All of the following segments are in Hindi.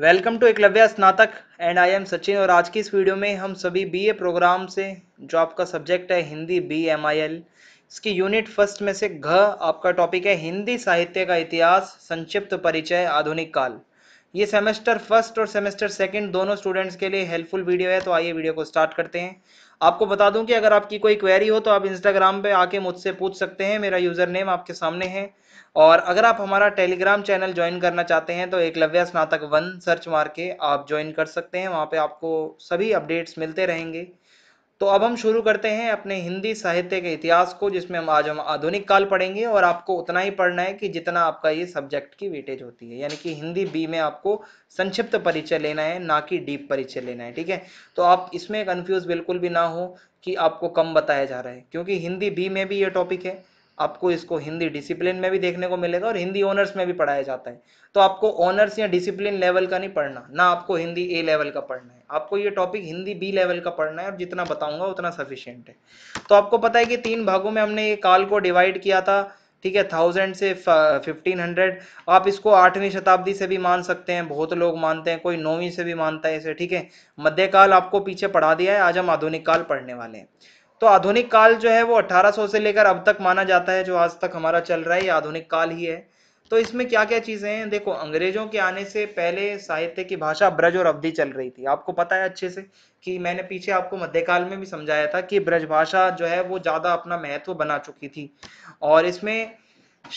वेलकम टू एकलव्या स्नातक एंड आई एम सचिन और आज की इस वीडियो में हम सभी बीए प्रोग्राम से जो आपका सब्जेक्ट है Hindi B M I L इसकी यूनिट फर्स्ट में से घ आपका टॉपिक है हिंदी साहित्य का इतिहास संक्षिप्त परिचय आधुनिक काल ये सेमेस्टर फर्स्ट और सेमेस्टर सेकंड दोनों स्टूडेंट्स के लिए हेल्पफुल वीडियो है तो आइए वीडियो को स्टार्ट करते हैं आपको बता दूं कि अगर आपकी कोई क्वेरी हो तो आप इंस्टाग्राम पे आके मुझसे पूछ सकते हैं मेरा यूज़र नेम आपके सामने है और अगर आप हमारा टेलीग्राम चैनल ज्वाइन करना चाहते हैं तो एकलव्या स्नातक वन सर्च मार के आप ज्वाइन कर सकते हैं वहाँ पर आपको सभी अपडेट्स मिलते रहेंगे तो अब हम शुरू करते हैं अपने हिंदी साहित्य के इतिहास को जिसमें हम आज हम आधुनिक काल पढ़ेंगे और आपको उतना ही पढ़ना है कि जितना आपका ये सब्जेक्ट की वेटेज होती है यानी कि हिंदी बी में आपको संक्षिप्त परिचय लेना है ना कि डीप परिचय लेना है ठीक है तो आप इसमें कन्फ्यूज बिल्कुल भी ना हो कि आपको कम बताया जा रहा है क्योंकि हिंदी बी में भी ये टॉपिक है आपको इसको हिंदी डिसिप्लिन में भी देखने को मिलेगा और हिंदी ऑनर्स में भी पढ़ाया जाता है तो आपको ऑनर्स या डिसिप्लिन लेवल का नहीं पढ़ना ना आपको हिंदी ए लेवल का पढ़ना है आपको ये टॉपिक हिंदी बी लेवल का पढ़ना है और जितना बताऊंगा उतना सफिशियंट है तो आपको पता है कि तीन भागों में हमने ये काल को डिवाइड किया था ठीक है थाउजेंड से फिफ्टीन हंड्रेड आप इसको आठवीं शताब्दी से भी मान सकते हैं बहुत लोग मानते हैं कोई नौवीं से भी मानता है इसे ठीक है मध्यकाल आपको पीछे पढ़ा दिया है आज हम आधुनिक काल पढ़ने वाले हैं तो आधुनिक काल जो है वो 1800 से लेकर अब तक माना जाता है जो आज तक हमारा चल रहा है ये आधुनिक काल ही है तो इसमें क्या क्या चीज़ें हैं देखो अंग्रेजों के आने से पहले साहित्य की भाषा ब्रज और अवधि चल रही थी आपको पता है अच्छे से कि मैंने पीछे आपको मध्यकाल में भी समझाया था कि ब्रज भाषा जो है वो ज़्यादा अपना महत्व बना चुकी थी और इसमें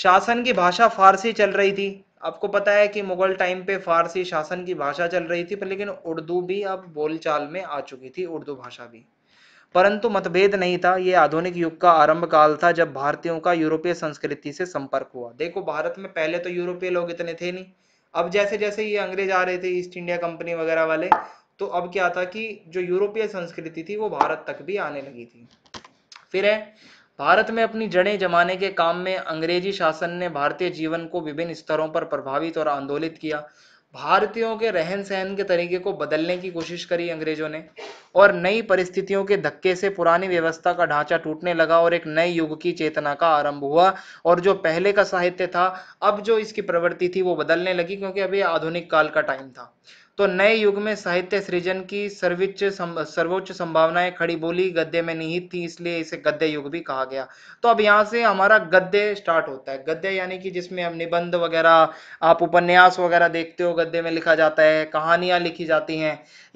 शासन की भाषा फारसी चल रही थी आपको पता है कि मुगल टाइम पे फारसी शासन की भाषा चल रही थी पर लेकिन उर्दू भी अब बोलचाल में आ चुकी थी उर्दू भाषा भी परंतु मतभेद नहीं था ये आधुनिक युग का आरंभ काल था जब भारतीयों का यूरोपीय संस्कृति से संपर्क हुआ देखो भारत में पहले तो यूरोपीय लोग इतने थे नहीं अब जैसे जैसे ये अंग्रेज आ रहे थे ईस्ट इंडिया कंपनी वगैरह वाले तो अब क्या था कि जो यूरोपीय संस्कृति थी वो भारत तक भी आने लगी थी फिर है भारत में अपनी जड़ें जमाने के काम में अंग्रेजी शासन ने भारतीय जीवन को विभिन्न स्तरों पर प्रभावित और आंदोलित किया भारतीयों के रहन सहन के तरीके को बदलने की कोशिश करी अंग्रेजों ने और नई परिस्थितियों के धक्के से पुरानी व्यवस्था का ढांचा टूटने लगा और एक नए युग की चेतना का आरंभ हुआ और जो पहले का साहित्य था अब जो इसकी प्रवृत्ति थी वो बदलने लगी क्योंकि अभी आधुनिक काल का टाइम था तो नए युग में साहित्य सृजन की सर्वोच्च सर्वोच्च संभावनाएं खड़ी बोली गद्य में निहित थी इसलिए इसे गद्य युग भी कहा गया तो अब यहाँ से हमारा गद्य स्टार्ट होता है गद्य यानी कि जिसमें हम निबंध वगैरह आप उपन्यास वगैरह देखते हो गद्य में लिखा जाता है कहानियां लिखी जाती हैं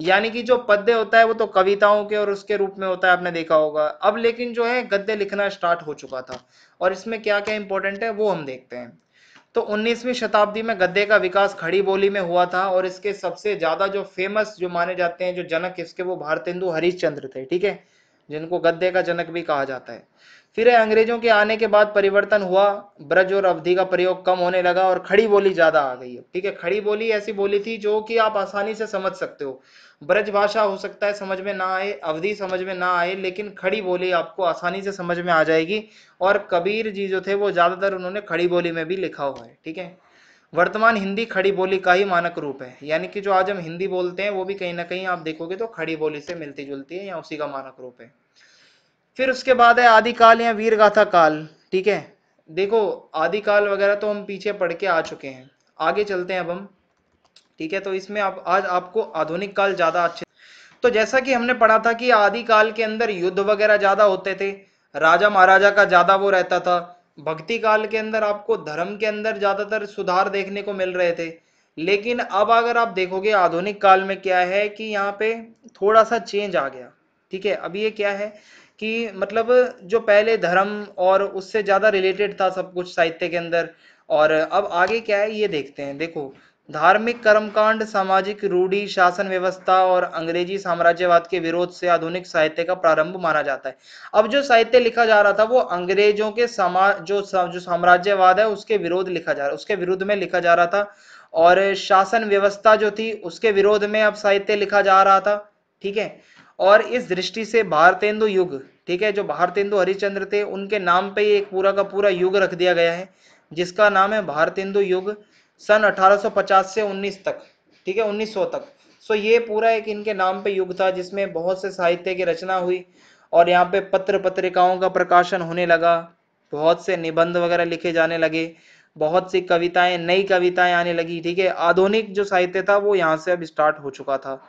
यानी कि जो पद्य होता है वो तो कविताओं के और उसके रूप में होता है आपने देखा होगा अब लेकिन जो है गद्य लिखना स्टार्ट हो चुका था और इसमें क्या क्या इंपॉर्टेंट है वो हम देखते हैं तो 19वीं शताब्दी में गद्दे का विकास खड़ी बोली में हुआ था और इसके सबसे ज्यादा जो फेमस जो माने जाते हैं जो जनक इसके वो भारतेंदु हरिश्चंद्र थे ठीक है जिनको गद्दे का जनक भी कहा जाता है फिर अंग्रेजों के आने के बाद परिवर्तन हुआ ब्रज और अवधि का प्रयोग कम होने लगा और खड़ी बोली ज्यादा आ गई है ठीक है खड़ी बोली ऐसी बोली थी जो कि आप आसानी से समझ सकते हो ब्रज भाषा हो सकता है समझ में ना आए अवधि समझ में ना आए लेकिन खड़ी बोली आपको आसानी से समझ में आ जाएगी और कबीर जी जो थे वो ज्यादातर उन्होंने खड़ी बोली में भी लिखा हुआ है ठीक है वर्तमान हिंदी खड़ी बोली का ही मानक रूप है यानी कि जो आज हम हिंदी बोलते हैं वो भी कहीं ना कहीं आप देखोगे तो खड़ी बोली से मिलती जुलती है या उसी का मानक रूप है फिर उसके बाद है आदिकाल या वीर गाथा काल ठीक है देखो आदिकाल वगैरह तो हम पीछे पढ़ के आ चुके हैं आगे चलते हैं अब हम ठीक है तो इसमें आप आज आपको आधुनिक काल ज़्यादा अच्छे तो जैसा कि हमने पढ़ा था कि आदिकाल के अंदर युद्ध वगैरह ज़्यादा होते थे राजा महाराजा का ज़्यादा वो रहता था भक्ति काल के अंदर आपको धर्म के अंदर ज़्यादातर सुधार देखने को मिल रहे थे लेकिन अब अगर आप देखोगे आधुनिक काल में क्या है कि यहाँ पे थोड़ा सा चेंज आ गया ठीक है अब ये क्या है कि मतलब जो पहले धर्म और उससे ज़्यादा रिलेटेड था सब कुछ साहित्य के अंदर और अब आगे क्या है ये देखते हैं देखो धार्मिक कर्मकांड सामाजिक रूढ़ी शासन व्यवस्था और अंग्रेजी साम्राज्यवाद के विरोध से आधुनिक साहित्य का प्रारंभ माना जाता है अब जो साहित्य लिखा जा रहा था वो अंग्रेजों के समाज जो जो साम्राज्यवाद है उसके विरोध लिखा जा रहा उसके विरुद्ध में लिखा जा रहा था और शासन व्यवस्था जो थी उसके विरोध में अब साहित्य लिखा जा रहा था ठीक है और इस दृष्टि से भारतेंदु युग ठीक है जो भारतेंदु हरिचंद्र थे उनके नाम पे एक पूरा का पूरा युग रख दिया गया है जिसका नाम है भारतेंदु युग सन 1850 से 19 तक ठीक है 1900 तक सो ये पूरा एक इनके नाम पे युग था जिसमें बहुत से साहित्य की रचना हुई और यहाँ पे पत्र पत्रिकाओं का प्रकाशन होने लगा बहुत से निबंध वगैरह लिखे जाने लगे बहुत सी कविताएं नई कविताएं आने लगी ठीक है आधुनिक जो साहित्य था वो यहाँ से अब स्टार्ट हो चुका था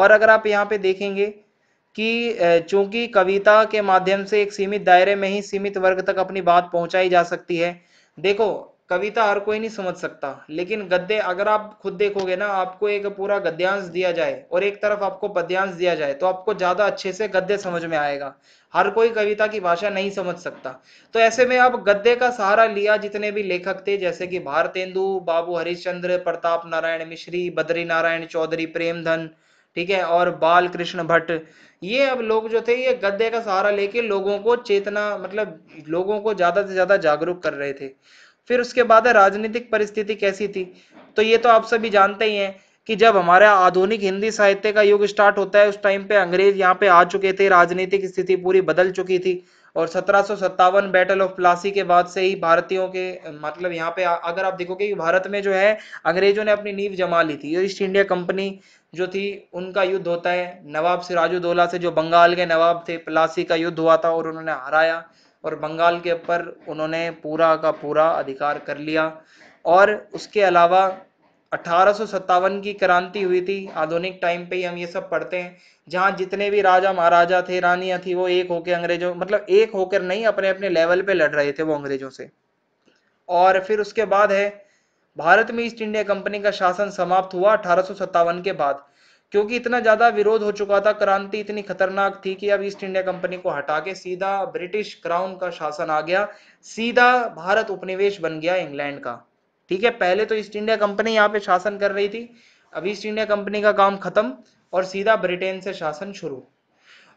और अगर आप यहाँ पे देखेंगे कि चूंकि कविता के माध्यम से एक सीमित दायरे में ही सीमित वर्ग तक अपनी बात पहुंचाई जा सकती है देखो कविता हर कोई नहीं समझ सकता लेकिन गद्य अगर आप खुद देखोगे ना आपको एक पूरा गद्यांश दिया जाए और एक तरफ आपको पद्यांश दिया जाए तो आपको ज़्यादा अच्छे से गद्य समझ में आएगा हर कोई कविता की भाषा नहीं समझ सकता तो ऐसे में अब गद्य का सहारा लिया जितने भी लेखक थे जैसे कि भारतेंदु बाबू हरिश्चंद्र प्रताप नारायण मिश्री बद्री नारायण चौधरी प्रेमधन ठीक है और बाल कृष्ण भट्ट ये अब लोग जो थे ये गद्दे का सहारा लेके लोगों को चेतना मतलब लोगों को ज्यादा से ज्यादा जागरूक कर रहे थे फिर उसके बाद राजनीतिक परिस्थिति कैसी थी तो ये तो आप सभी जानते ही हैं कि जब हमारा आधुनिक हिंदी साहित्य का युग स्टार्ट होता है उस टाइम पे अंग्रेज यहाँ पे आ चुके थे राजनीतिक स्थिति पूरी बदल चुकी थी और सत्रह बैटल ऑफ प्लासी के बाद से ही भारतीयों के मतलब यहाँ पे अगर आप देखोगे कि भारत में जो है अंग्रेजों ने अपनी नींव जमा ली थी ईस्ट इंडिया कंपनी जो थी उनका युद्ध होता है नवाब सिराजुद्दौला से जो बंगाल के नवाब थे प्लासी का युद्ध हुआ था और उन्होंने हराया और बंगाल के ऊपर उन्होंने पूरा का पूरा अधिकार कर लिया और उसके अलावा अठारह की क्रांति हुई थी आधुनिक टाइम पे ही हम ये सब पढ़ते हैं जहाँ जितने भी राजा महाराजा थे रानियां थी वो एक होकर अंग्रेजों मतलब एक होकर नहीं अपने अपने लेवल पे लड़ रहे थे वो अंग्रेजों से और फिर उसके बाद है भारत में ईस्ट इंडिया कंपनी का शासन समाप्त हुआ अठारह के बाद क्योंकि इतना ज़्यादा विरोध हो चुका था क्रांति इतनी खतरनाक थी कि अब ईस्ट इंडिया कंपनी को हटा के सीधा ब्रिटिश क्राउन का शासन आ गया सीधा भारत उपनिवेश बन गया इंग्लैंड का ठीक है पहले तो ईस्ट इंडिया कंपनी यहाँ पे शासन कर रही थी अब ईस्ट इंडिया कंपनी का काम खत्म और सीधा ब्रिटेन से शासन शुरू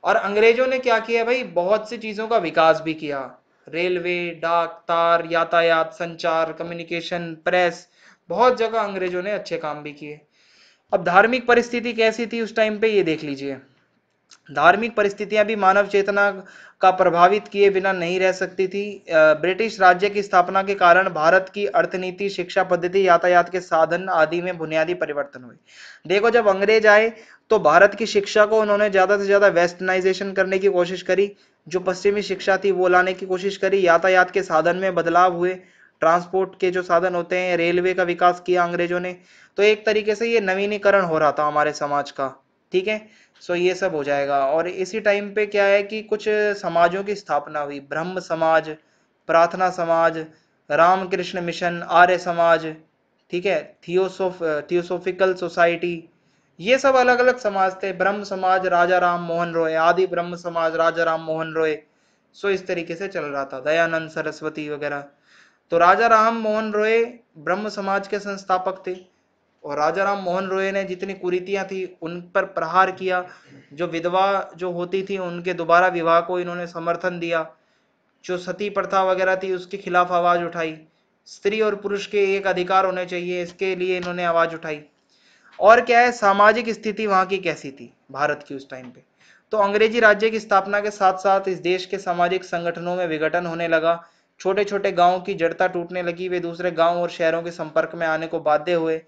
और अंग्रेजों ने क्या किया भाई बहुत सी चीजों का विकास भी किया रेलवे डाक तार यातायात संचार कम्युनिकेशन प्रेस बहुत जगह अंग्रेजों ने अच्छे काम भी किए अब धार्मिक परिस्थिति कैसी थी उस टाइम पे ये देख लीजिए धार्मिक परिस्थितियां भी मानव चेतना का प्रभावित किए बिना नहीं रह सकती थी ब्रिटिश राज्य की स्थापना के कारण भारत की अर्थनीति शिक्षा पद्धति यातायात के साधन आदि में बुनियादी परिवर्तन हुए देखो जब अंग्रेज आए तो भारत की शिक्षा को उन्होंने ज़्यादा से ज़्यादा वेस्टर्नाइजेशन करने की कोशिश करी जो पश्चिमी शिक्षा थी वो लाने की कोशिश करी यातायात के साधन में बदलाव हुए ट्रांसपोर्ट के जो साधन होते हैं रेलवे का विकास किया अंग्रेजों ने तो एक तरीके से ये नवीनीकरण हो रहा था हमारे समाज का ठीक है सो ये सब हो जाएगा और इसी टाइम पे क्या है कि कुछ समाजों की स्थापना हुई ब्रह्म समाज प्रार्थना समाज रामकृष्ण मिशन आर्य समाज ठीक है थियोसोफ थियोसोफिकल सोसाइटी ये सब अलग अलग समाज थे ब्रह्म समाज राजा राम मोहन रॉय आदि ब्रह्म समाज राजा राम मोहन रॉय सो इस तरीके से चल रहा था दयानंद सरस्वती वगैरह तो राजा राम मोहन रॉय ब्रह्म समाज के संस्थापक थे और राजा राम मोहन रोय ने जितनी कुरीतियाँ थी उन पर प्रहार किया जो विधवा जो होती थी उनके दोबारा विवाह को इन्होंने समर्थन दिया जो सती प्रथा वगैरह थी उसके खिलाफ आवाज़ उठाई स्त्री और पुरुष के एक अधिकार होने चाहिए इसके लिए इन्होंने आवाज़ उठाई और क्या है सामाजिक स्थिति वहाँ की कैसी थी भारत की उस टाइम पे तो अंग्रेजी राज्य की स्थापना के साथ साथ इस देश के सामाजिक संगठनों में विघटन होने लगा छोटे छोटे गाँव की जड़ता टूटने लगी वे दूसरे गाँव और शहरों के संपर्क में आने को बाध्य हुए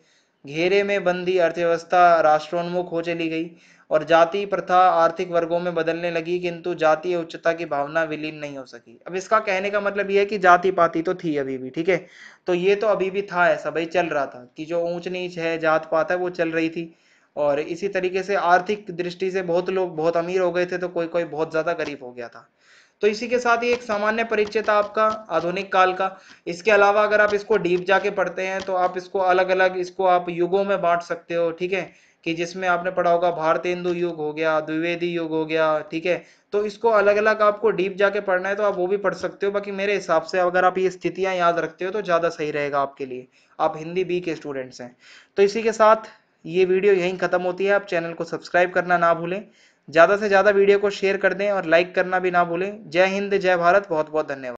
घेरे में बंदी अर्थव्यवस्था राष्ट्रोन्मुख हो चली गई और जाति प्रथा आर्थिक वर्गों में बदलने लगी किंतु जातीय उच्चता की भावना विलीन नहीं हो सकी अब इसका कहने का मतलब यह है कि जाति पाति तो थी अभी भी ठीक है तो ये तो अभी भी था ऐसा भाई चल रहा था कि जो ऊंच नीच है जात पात है वो चल रही थी और इसी तरीके से आर्थिक दृष्टि से बहुत लोग बहुत अमीर हो गए थे तो कोई कोई बहुत ज़्यादा गरीब हो गया था तो इसी के साथ ही एक सामान्य परिचय था आपका आधुनिक काल का इसके अलावा अगर आप इसको डीप जाके पढ़ते हैं तो आप इसको अलग अलग इसको आप युगों में बांट सकते हो ठीक है कि जिसमें आपने पढ़ा होगा भारत हिंदु युग हो गया द्विवेदी युग हो गया ठीक है तो इसको अलग अलग आपको डीप जाके पढ़ना है तो आप वो भी पढ़ सकते हो बाकी मेरे हिसाब से अगर आप ये स्थितियाँ याद रखते हो तो ज़्यादा सही रहेगा आपके लिए आप हिंदी बी के स्टूडेंट्स हैं तो इसी के साथ ये वीडियो यहीं ख़त्म होती है आप चैनल को सब्सक्राइब करना ना भूलें ज़्यादा से ज़्यादा वीडियो को शेयर कर दें और लाइक करना भी ना भूलें जय हिंद जय भारत बहुत बहुत धन्यवाद